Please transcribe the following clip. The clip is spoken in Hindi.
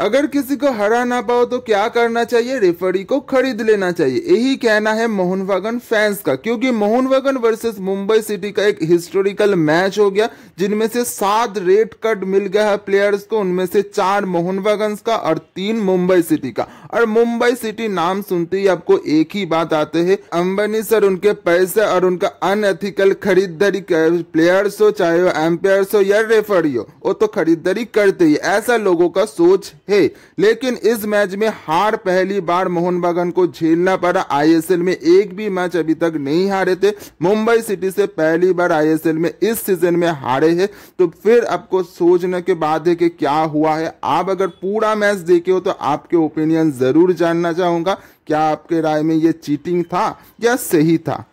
अगर किसी को हरा ना पाओ तो क्या करना चाहिए रेफरी को खरीद लेना चाहिए यही कहना है मोहन वागन फैंस का क्योंकि मोहन वागन वर्सेस मुंबई सिटी का एक हिस्टोरिकल मैच हो गया जिनमें से सात रेड कार्ड मिल गया है प्लेयर्स को उनमें से चार मोहन वागन का और तीन मुंबई सिटी का और मुंबई सिटी नाम सुनते ही आपको एक ही बात आते है अंबानी सर उनके पैसे और उनका अनएथिकल खरीदारी प्लेयर्स हो चाहे वो एम्पायर्स हो या रेफरी हो वो तो खरीदारी करते ही ऐसा लोगों का सोच है लेकिन इस मैच में हार पहली बार मोहन बगान को झेलना पड़ा आईएसएल में एक भी मैच अभी तक नहीं हारे थे मुंबई सिटी से पहली बार आईएसएल में इस सीजन में हारे हैं तो फिर आपको सोचने के बाद है कि क्या हुआ है आप अगर पूरा मैच देखे हो तो आपके ओपिनियन जरूर जानना चाहूंगा क्या आपके राय में ये चीटिंग था या सही था